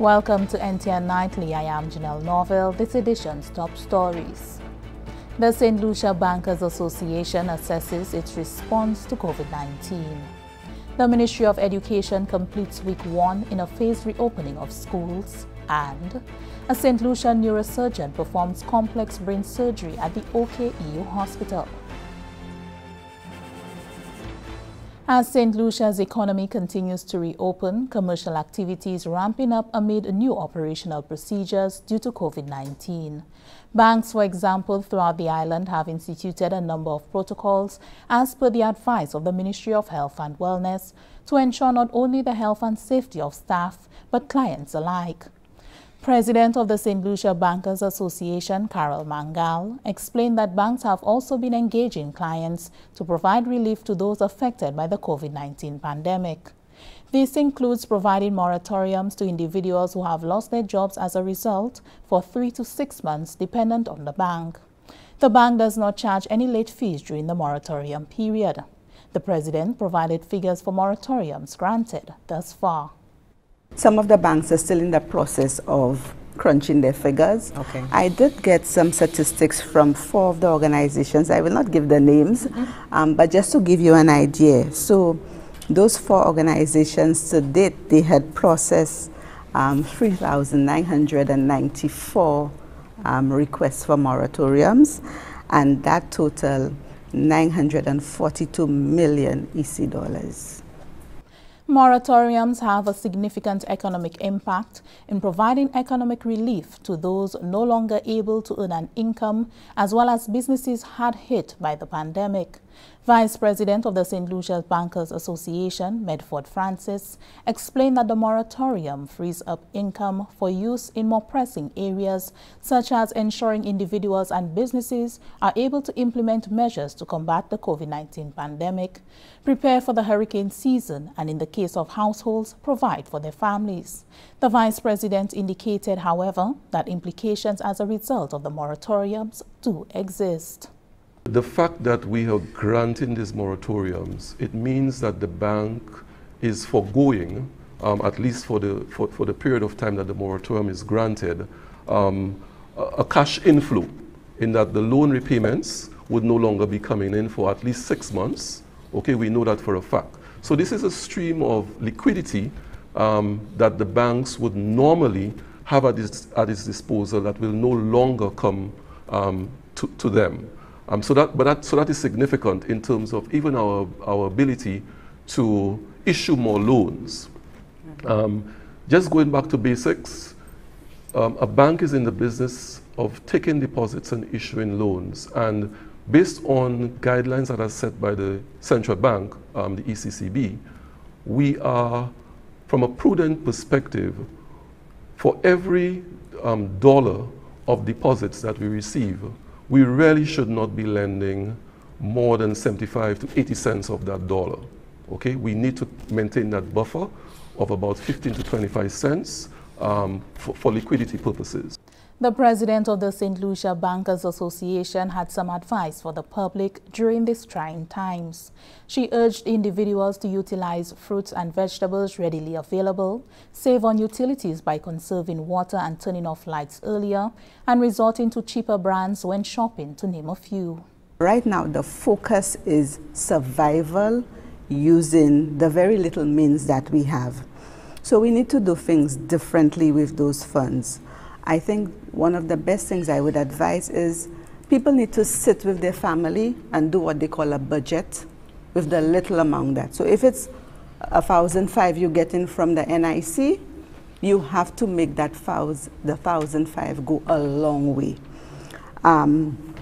Welcome to NTN Nightly. I am Janelle Norville. This edition's top stories. The St. Lucia Bankers Association assesses its response to COVID-19. The Ministry of Education completes week one in a phased reopening of schools. And a St. Lucia neurosurgeon performs complex brain surgery at the OKEU Hospital. As St. Lucia's economy continues to reopen, commercial activities ramping up amid new operational procedures due to COVID-19. Banks, for example, throughout the island have instituted a number of protocols as per the advice of the Ministry of Health and Wellness to ensure not only the health and safety of staff, but clients alike. President of the St. Lucia Bankers Association, Carol Mangal, explained that banks have also been engaging clients to provide relief to those affected by the COVID-19 pandemic. This includes providing moratoriums to individuals who have lost their jobs as a result for three to six months, dependent on the bank. The bank does not charge any late fees during the moratorium period. The president provided figures for moratoriums granted thus far. Some of the banks are still in the process of crunching their figures. Okay. I did get some statistics from four of the organizations. I will not give the names, mm -hmm. um, but just to give you an idea. So, those four organizations to date, they had processed um, 3,994 um, requests for moratoriums, and that total 942 million EC dollars. Moratoriums have a significant economic impact in providing economic relief to those no longer able to earn an income as well as businesses hard hit by the pandemic. Vice President of the St. Lucia Bankers Association, Medford Francis, explained that the moratorium frees up income for use in more pressing areas, such as ensuring individuals and businesses are able to implement measures to combat the COVID-19 pandemic, prepare for the hurricane season, and in the case of households, provide for their families. The Vice President indicated, however, that implications as a result of the moratoriums do exist. The fact that we are granting these moratoriums, it means that the bank is foregoing, um, at least for the, for, for, the period of time that the moratorium is granted, um, a, a cash inflow in that the loan repayments would no longer be coming in for at least six months. Okay, we know that for a fact. So this is a stream of liquidity um, that the banks would normally have at its, at its disposal that will no longer come um, to, to them. Um, so, that, but that, so that is significant in terms of even our, our ability to issue more loans. Um, just going back to basics, um, a bank is in the business of taking deposits and issuing loans. And based on guidelines that are set by the central bank, um, the ECCB, we are, from a prudent perspective, for every um, dollar of deposits that we receive, we really should not be lending more than 75 to 80 cents of that dollar. Okay, we need to maintain that buffer of about 15 to 25 cents um, for, for liquidity purposes. The president of the St. Lucia Bankers Association had some advice for the public during these trying times. She urged individuals to utilize fruits and vegetables readily available, save on utilities by conserving water and turning off lights earlier, and resorting to cheaper brands when shopping, to name a few. Right now, the focus is survival using the very little means that we have. So we need to do things differently with those funds. I think one of the best things I would advise is people need to sit with their family and do what they call a budget with the little amount that. So if it's a thousand five you get in from the NIC, you have to make that thousand, the thousand five go a long way. Um,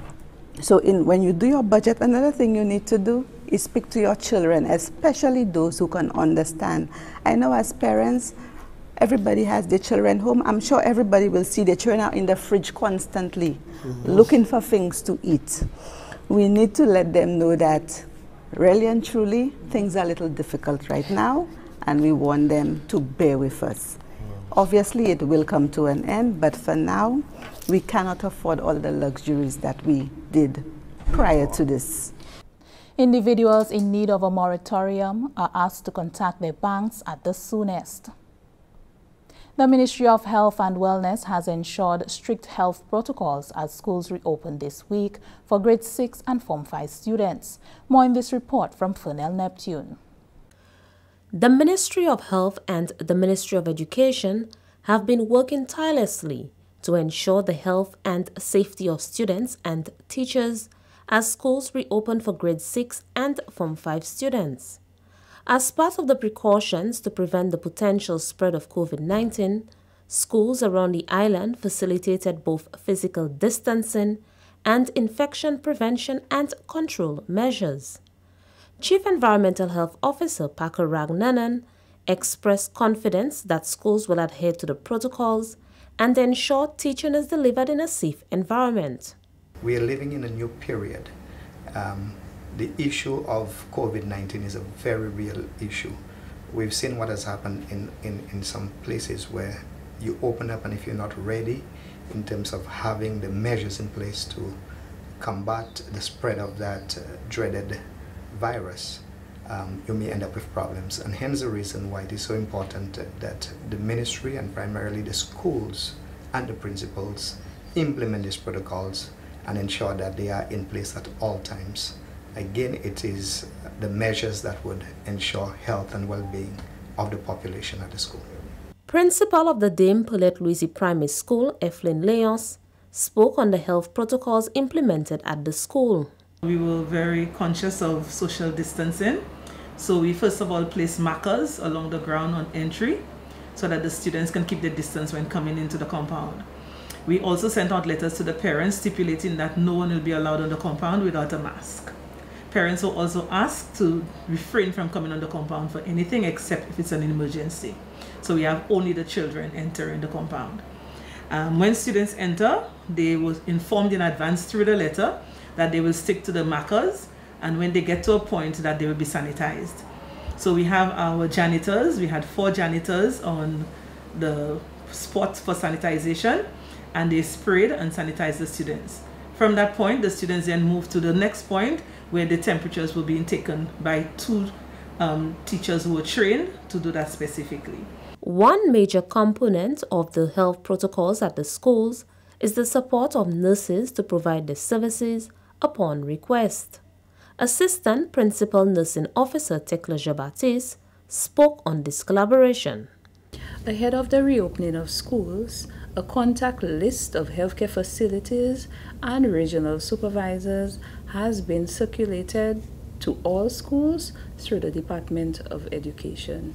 so in, when you do your budget, another thing you need to do is speak to your children, especially those who can understand. I know as parents, Everybody has their children home. I'm sure everybody will see their children out in the fridge constantly, looking for things to eat. We need to let them know that really and truly, things are a little difficult right now, and we want them to bear with us. Obviously, it will come to an end, but for now, we cannot afford all the luxuries that we did prior to this. Individuals in need of a moratorium are asked to contact their banks at the soonest. The Ministry of Health and Wellness has ensured strict health protocols as schools reopen this week for grade 6 and Form 5 students. More in this report from Fernel Neptune. The Ministry of Health and the Ministry of Education have been working tirelessly to ensure the health and safety of students and teachers as schools reopen for grade 6 and Form 5 students. As part of the precautions to prevent the potential spread of COVID-19, schools around the island facilitated both physical distancing and infection prevention and control measures. Chief Environmental Health Officer Paco Ragnanan expressed confidence that schools will adhere to the protocols and ensure teaching is delivered in a safe environment. We are living in a new period. Um, the issue of COVID-19 is a very real issue. We've seen what has happened in, in, in some places where you open up and if you're not ready in terms of having the measures in place to combat the spread of that uh, dreaded virus, um, you may end up with problems. And hence the reason why it is so important that the ministry and primarily the schools and the principals implement these protocols and ensure that they are in place at all times. Again, it is the measures that would ensure health and well-being of the population at the school. Principal of the Dame Paulette Louise Primary School, Eflin Leos, spoke on the health protocols implemented at the school. We were very conscious of social distancing. So we first of all placed markers along the ground on entry so that the students can keep the distance when coming into the compound. We also sent out letters to the parents stipulating that no one will be allowed on the compound without a mask. Parents were also asked to refrain from coming on the compound for anything except if it's an emergency. So we have only the children entering the compound. Um, when students enter, they were informed in advance through the letter that they will stick to the markers and when they get to a point that they will be sanitized. So we have our janitors, we had four janitors on the spot for sanitization and they sprayed and sanitized the students. From that point, the students then move to the next point where the temperatures were being taken by two um, teachers who were trained to do that specifically. One major component of the health protocols at the schools is the support of nurses to provide the services upon request. Assistant Principal Nursing Officer Tekla Jabatis spoke on this collaboration. Ahead of the reopening of schools, a contact list of healthcare facilities and regional supervisors has been circulated to all schools through the Department of Education.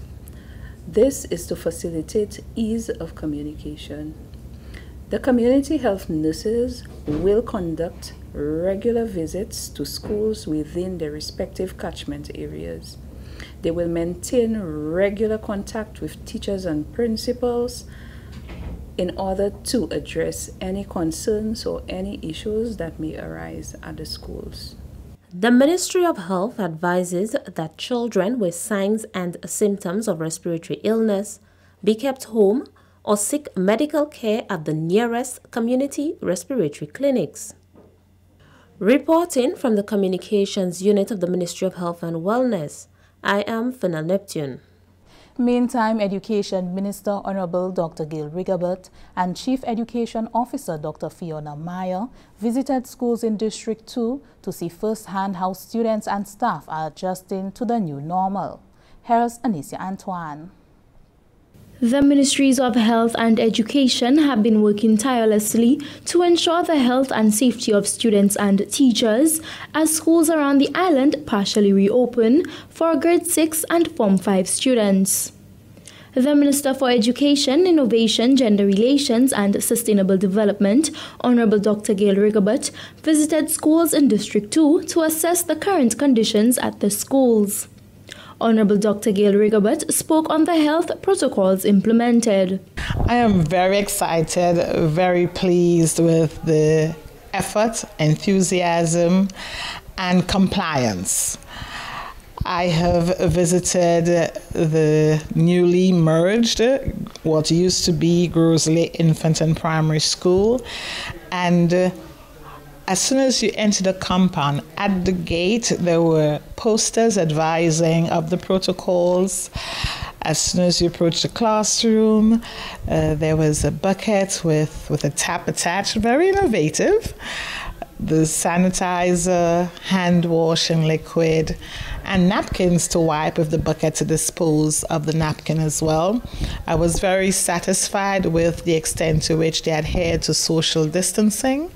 This is to facilitate ease of communication. The community health nurses will conduct regular visits to schools within their respective catchment areas. They will maintain regular contact with teachers and principals in order to address any concerns or any issues that may arise at the schools. The Ministry of Health advises that children with signs and symptoms of respiratory illness be kept home or seek medical care at the nearest community respiratory clinics. Reporting from the Communications Unit of the Ministry of Health and Wellness, I am Fina Neptune. Meantime, Education Minister Honorable Dr. Gil Rigobert and Chief Education Officer Dr. Fiona Meyer visited schools in District 2 to see firsthand how students and staff are adjusting to the new normal. Here's Anicia Antoine. The Ministries of Health and Education have been working tirelessly to ensure the health and safety of students and teachers as schools around the island partially reopen for grade 6 and Form 5 students. The Minister for Education, Innovation, Gender Relations and Sustainable Development, Honorable Dr. Gail Rigobert, visited schools in District 2 to assess the current conditions at the schools. Honorable Dr. Gail Rigobert spoke on the health protocols implemented. I am very excited, very pleased with the effort, enthusiasm, and compliance. I have visited the newly merged, what used to be Grosley Infant and Primary School, and as soon as you enter the compound, at the gate, there were posters advising of the protocols. As soon as you approach the classroom, uh, there was a bucket with, with a tap attached, very innovative. The sanitizer, hand washing liquid, and napkins to wipe with the bucket to dispose of the napkin as well. I was very satisfied with the extent to which they adhered to social distancing.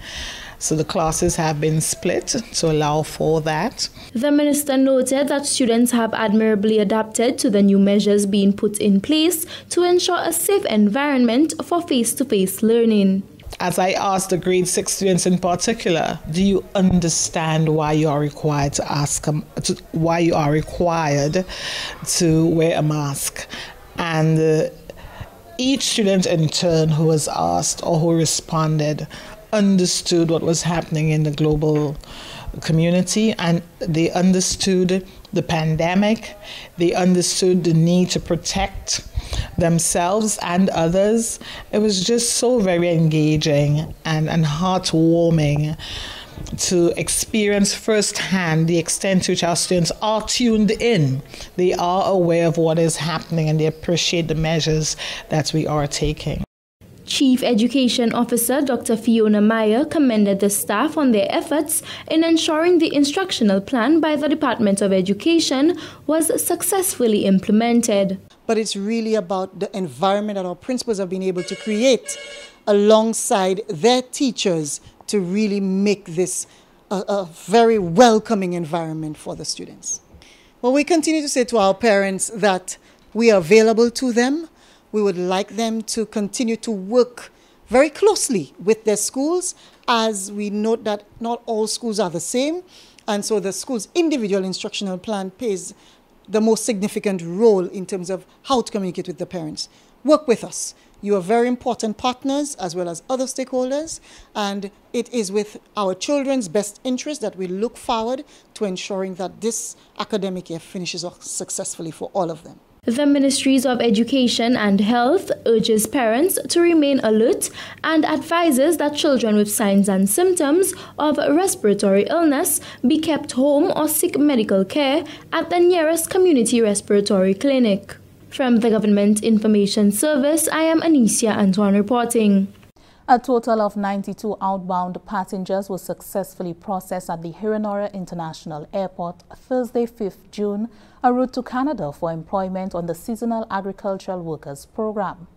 So the classes have been split to allow for that. The minister noted that students have admirably adapted to the new measures being put in place to ensure a safe environment for face to face learning. As I asked the grade six students in particular, do you understand why you are required to ask them, to, why you are required to wear a mask? And uh, each student in turn who was asked or who responded understood what was happening in the global community and they understood the pandemic, they understood the need to protect themselves and others. It was just so very engaging and, and heartwarming to experience firsthand the extent to which our students are tuned in. They are aware of what is happening and they appreciate the measures that we are taking. Chief Education Officer Dr. Fiona Meyer commended the staff on their efforts in ensuring the instructional plan by the Department of Education was successfully implemented. But it's really about the environment that our principals have been able to create alongside their teachers to really make this a, a very welcoming environment for the students. Well, we continue to say to our parents that we are available to them. We would like them to continue to work very closely with their schools as we note that not all schools are the same. And so the school's individual instructional plan plays the most significant role in terms of how to communicate with the parents. Work with us. You are very important partners as well as other stakeholders, and it is with our children's best interest that we look forward to ensuring that this academic year finishes off successfully for all of them. The Ministries of Education and Health urges parents to remain alert and advises that children with signs and symptoms of respiratory illness be kept home or seek medical care at the nearest community respiratory clinic. From the Government Information Service, I am Anicia Antoine reporting. A total of 92 outbound passengers were successfully processed at the Hiranora International Airport Thursday, 5th June a route to Canada for employment on the Seasonal Agricultural Workers Program.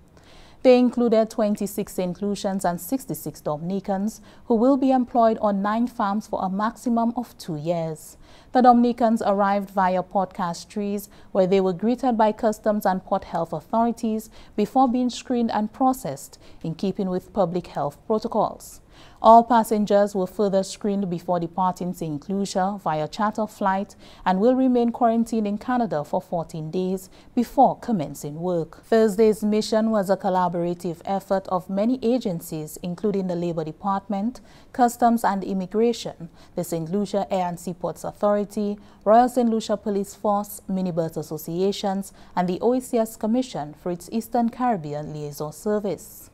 They included 26 inclusions and 66 Dominicans who will be employed on nine farms for a maximum of two years. The Dominicans arrived via Port Castries, where they were greeted by customs and port health authorities before being screened and processed in keeping with public health protocols. All passengers were further screened before departing to Lucia via charter flight and will remain quarantined in Canada for 14 days before commencing work. Thursday's mission was a collaborative effort of many agencies, including the Labor Department, Customs and Immigration, the St. Lucia Air and Seaports Authority, Royal St. Lucia Police Force, minibus associations, and the OECS Commission for its Eastern Caribbean Liaison Service.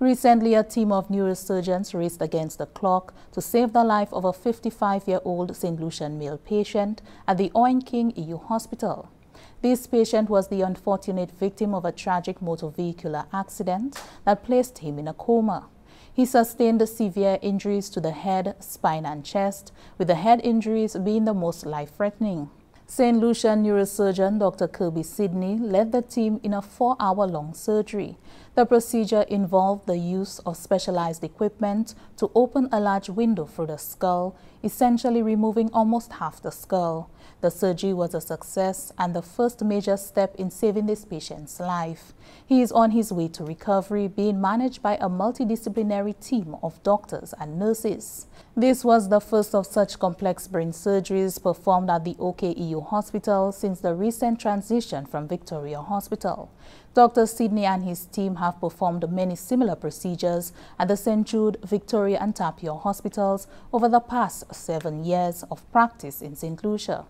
Recently, a team of neurosurgeons raced against the clock to save the life of a 55-year-old St. Lucian male patient at the King EU Hospital. This patient was the unfortunate victim of a tragic motor vehicular accident that placed him in a coma. He sustained severe injuries to the head, spine and chest, with the head injuries being the most life-threatening. St. Lucian neurosurgeon Dr. Kirby Sidney led the team in a four-hour-long surgery. The procedure involved the use of specialized equipment to open a large window through the skull, essentially removing almost half the skull. The surgery was a success and the first major step in saving this patient's life. He is on his way to recovery, being managed by a multidisciplinary team of doctors and nurses. This was the first of such complex brain surgeries performed at the OKEU Hospital since the recent transition from Victoria Hospital. Dr. Sidney and his team have performed many similar procedures at the St. Jude, Victoria and Tapio hospitals over the past seven years of practice in St. Lucia.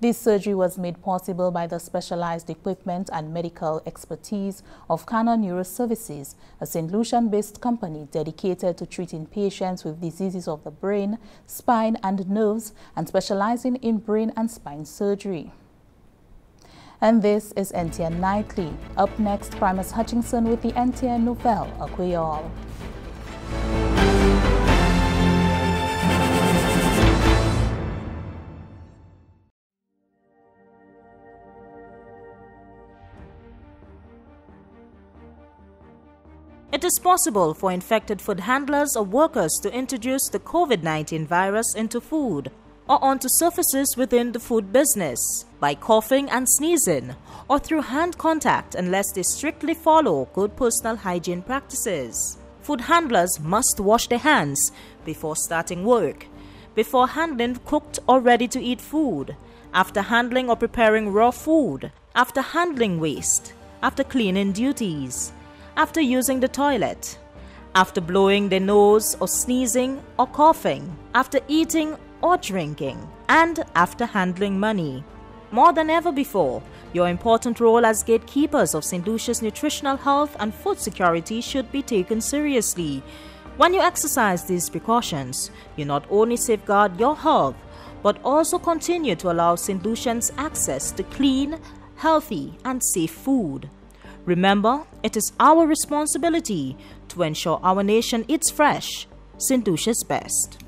This surgery was made possible by the specialized equipment and medical expertise of Cana Neuroservices, a St. Lucian-based company dedicated to treating patients with diseases of the brain, spine and nerves and specializing in brain and spine surgery. And this is NTN Nightly. Up next, Primus Hutchinson with the NTN Nouvelle Aquayol. It is possible for infected food handlers or workers to introduce the COVID 19 virus into food or onto surfaces within the food business by coughing and sneezing or through hand contact unless they strictly follow good personal hygiene practices. Food handlers must wash their hands before starting work, before handling cooked or ready to eat food, after handling or preparing raw food, after handling waste, after cleaning duties, after using the toilet, after blowing their nose or sneezing or coughing, after eating or drinking, and after handling money. More than ever before, your important role as gatekeepers of St. Lucia's nutritional health and food security should be taken seriously. When you exercise these precautions, you not only safeguard your health, but also continue to allow St. Lucians access to clean, healthy, and safe food. Remember, it is our responsibility to ensure our nation eats fresh, St. Lucia's best.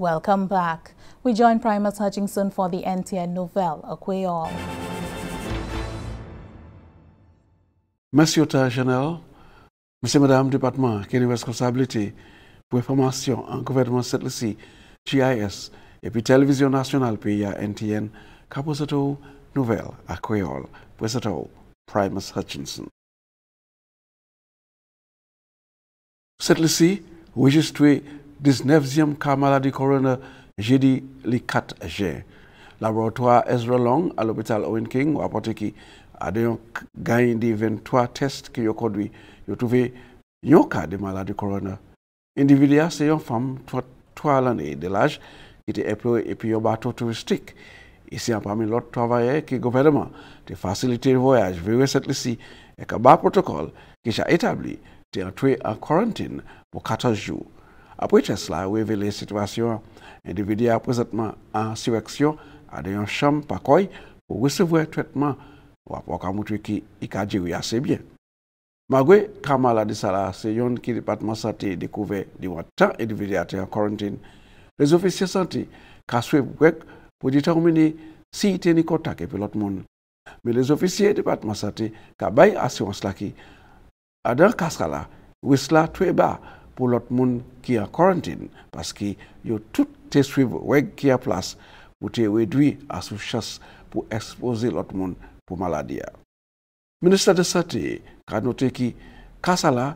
Welcome back. We join Primus Hutchinson for the NTN Nouvelle, Aquayol. Monsieur le Général. Monsieur, Madame, Département, qui est responsabilité pour l'information en gouvernement CETLC, GIS, et puis Télévision nationale pays à NTN, Caposato Nouvelle, Aquayol, Presato, Primus Hutchinson. Cette CETLC, registré 19e cas maladie corona, jeudi le 4 juin. Laboratoire Ezra Long à l'hôpital Owen King a apporté a gagné des 23 tests qui ont conduit. Ils ont trouvé un cas de maladie corona. Individu, c'est une femme, 3 ans de l'âge, qui était employée et puis un bateau touristique. Ici, parmi l'autre travailleurs qui gouvernement de faciliter le voyage vers cette ici et qu'un protocole qui a établi est entré en quarantaine pour 14 jours. Apo ite sla weveli situasyon, endividya prezetman ansireksyon ade yon chanm pakoy pou wesevwe tretman wap wakamoutwe ki ikadjewi asebyen. Magwe kamal adi sala se yon ki departman sate dikouve diwan tan endividya ati an korentin, les ofisye sate ka swep wek pou ditamini si ite ni kontake pelot moun. Me les ofisye departman sate ka bay asyons laki ade yon kaskala wesla tweba pou lot moun ki a korentin, paski yo tout te suiv wek ki a plas pou te wedwi asousyas pou ekspose lot moun pou maladia. Ministre de Sate ka note ki, Kasala,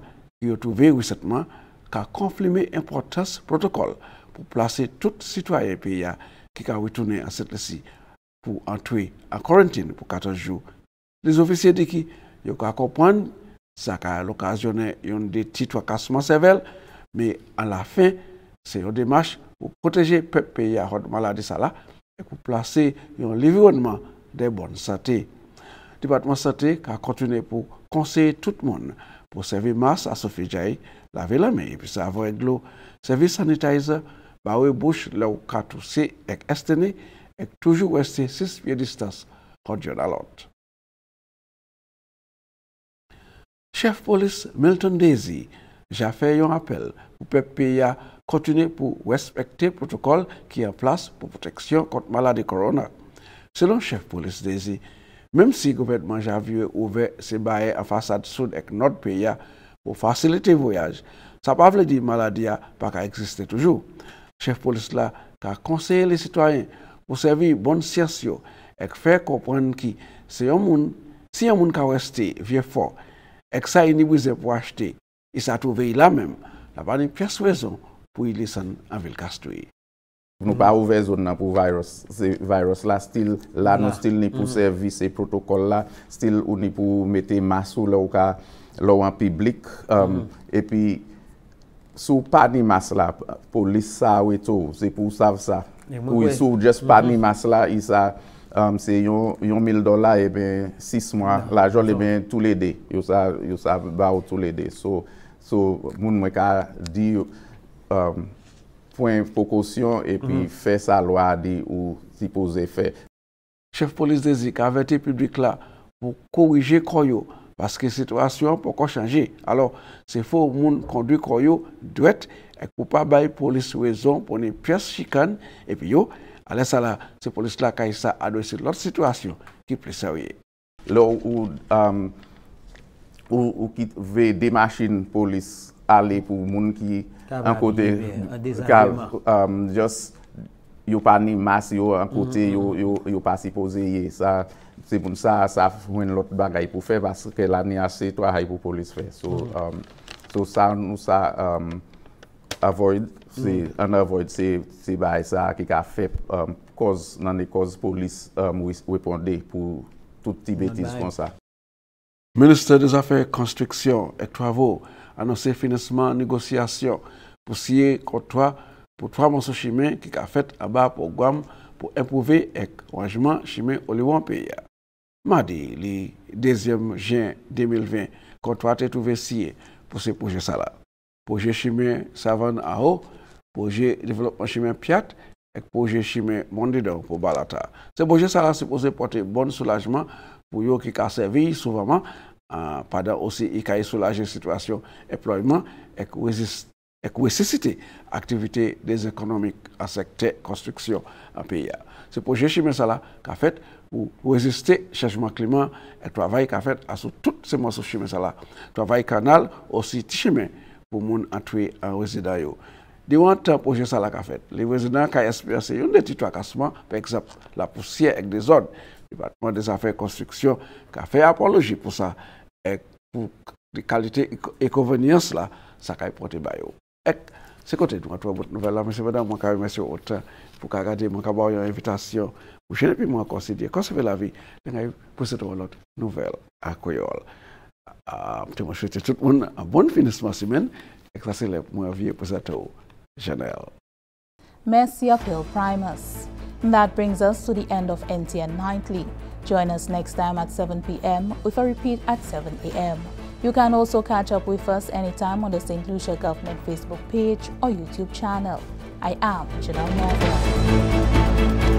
yo tou ve wisetman, ka konflime importas protokol pou plase tout sitwa yon piya ki ka wetounen an set lesi pou antwe a korentin pou 14 jou. Les ofisier di ki, yo ka komponne Sa ka alokasyone yon detitwa kasman sevel, me a la fin se yon demache pou proteje pepe ya hod malade sala e pou plase yon livyonman de bon sate. Depatman sate ka kontine pou konseye tout moun pou seve mas a Sofie Jai la ve la me. Seve sanitize, bawe bouch, le ou katou se ek estene ek toujou weste 6 mye distas kondyon alot. Chef polis Milton Deasy ja fè yon apel pou pepe peya kontine pou wespekte protokol ki yon plas pou proteksyon kont malade korona. Selon chef polis Deasy, mem si gobetman javye ouve se baye an fasad soud ek not peya pou fasilite voyaj, sa pa vle di malade ya pa ka eksiste toujou. Chef polis la ka konseye le sitwayen pou servi yon bon siasyon ek fè kopwenn ki si yon moun ka weste vie fòr Eksayi ni wize pou ashte, isa e tou vey la mem, la pa ni pyeswezon pou ilisan anvel kastwe. Nou pa ouvezon nan pou virus la, stil lano, stil ni pou mm. servise protokoll la, stil ou ni pou mete masou la wak la wak publik. Um, mm. Epi sou pa ni masla pou lis sa weto, se pou savsa, pou e sou just pa ni mm-hmm. masla, isa... Um, se yon 1000 dola e ben 6 mwa, la jol e ben tout le de, yo sa ba ou tout le de. So moun mwen ka di pouen fokosyon e pi fe salwa di ou si pou ze fe. Chef polis de Zika avete publik la pou kouwije koyo, paske situasyon pou kon chanje. Alors se foun moun kondwi koyo, dwet pou pa bay polis wezon poni pias chikan e pi yo, Ale sa la se polis la kay sa adwese lot situasyon ki plese ou ye. Lo ou um, ki ve demasin polis ale pou moun ki an kote. An dezanema. Just yopan ni mas yon an kote yopan si pose ye. Sa se moun sa sa fwen lot bagay pou fe baske la ni ase to a hay pou polis fe. So sa nou sa... avoyd se an avoyd se si bay sa ki ka feb um, nan e koz polis um, mweponde pou tout tibetis kon sa. Ministre de zafèr konstriksyon et travò anonsè finisman negosyasyon pou siye kontwa pou 3 monson chimè ki ka fet a ba program pou epouve ek wajman chimè olivon pe ya. Madi li 2 jen 2020 kontwa te touve siye pou se pouje sa la. Pojè chimè savan a ho, pojè devlopman chimè piat, ek pojè chimè mondidon pou balata. Se pojè sa la se pose euh, pote bon soulajman pou yo ki ka servi souveman padan osi i ka yi soulajman situasyon eplojman ek wesecite aktivite de zekonomik a sekte konstruksyon an pe ya. Se pojè chimè sa la ka fet pou wesecite chajman kliman et travay ka fet aso tout se monsou chimè sa la. Travay kanal osi ti chimè pou moun atwe an wezidanyo. Di wan tan pouje sa la ka fet. Li wezidanyo ka espirase yon de titwa kasman, pe eksept la pousye ek de zon, di batman de zafen konstriksyon, ka fe apologi pou sa, ek pou kalite e kouvenyans la, sa ka ipote bayo. Ek, se kote di wan tou an nouvel la, mese mwen dan mwen kare mese ou otan, pou ka gade mwen kaba ou yon evitasyon, pou jene pi mwen konsidye. Konseve la vi, mwen kare mwen konsidye nouvel akoyol. Teman chwete tout moun an bon finisman semen Ek sa se lep mwen avye pou zato Janel Mercy Apil Primus That brings us to the end of NTN Nightly. Join us next time at 7 p.m. with a repeat at 7 a.m. You can also catch up with us anytime on the St. Lucia Government Facebook page or YouTube channel. I am Janelle Morgan.